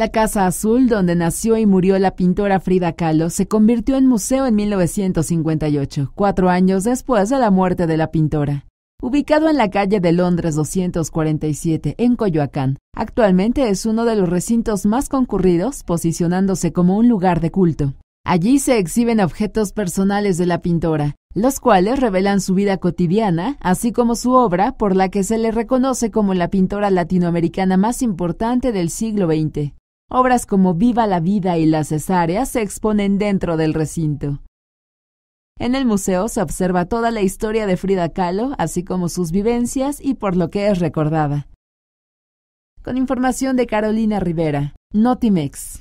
La Casa Azul, donde nació y murió la pintora Frida Kahlo, se convirtió en museo en 1958, cuatro años después de la muerte de la pintora. Ubicado en la calle de Londres 247, en Coyoacán, actualmente es uno de los recintos más concurridos, posicionándose como un lugar de culto. Allí se exhiben objetos personales de la pintora, los cuales revelan su vida cotidiana, así como su obra por la que se le reconoce como la pintora latinoamericana más importante del siglo XX. Obras como Viva la Vida y La Cesárea se exponen dentro del recinto. En el museo se observa toda la historia de Frida Kahlo, así como sus vivencias y por lo que es recordada. Con información de Carolina Rivera, Notimex.